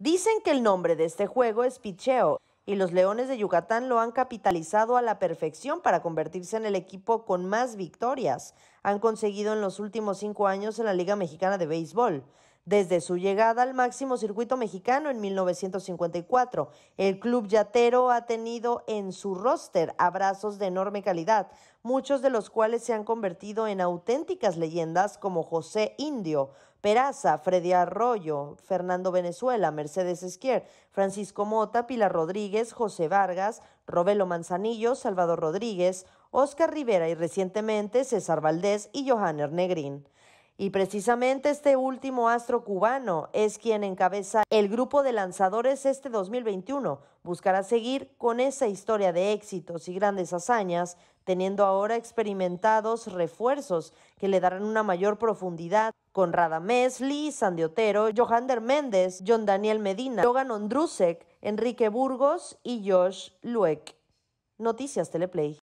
Dicen que el nombre de este juego es picheo y los Leones de Yucatán lo han capitalizado a la perfección para convertirse en el equipo con más victorias. Han conseguido en los últimos cinco años en la Liga Mexicana de Béisbol. Desde su llegada al máximo circuito mexicano en 1954, el club yatero ha tenido en su roster abrazos de enorme calidad, muchos de los cuales se han convertido en auténticas leyendas como José Indio, Peraza, Freddy Arroyo, Fernando Venezuela, Mercedes Esquier, Francisco Mota, Pilar Rodríguez, José Vargas, Robelo Manzanillo, Salvador Rodríguez, Oscar Rivera y recientemente César Valdés y Johan Ernegrín. Y precisamente este último astro cubano es quien encabeza el grupo de lanzadores este 2021. Buscará seguir con esa historia de éxitos y grandes hazañas, teniendo ahora experimentados refuerzos que le darán una mayor profundidad con Radamés, Lee, Sandiotero, Johander Méndez, John Daniel Medina, Logan Ondrusek, Enrique Burgos y Josh Lueck. Noticias Teleplay.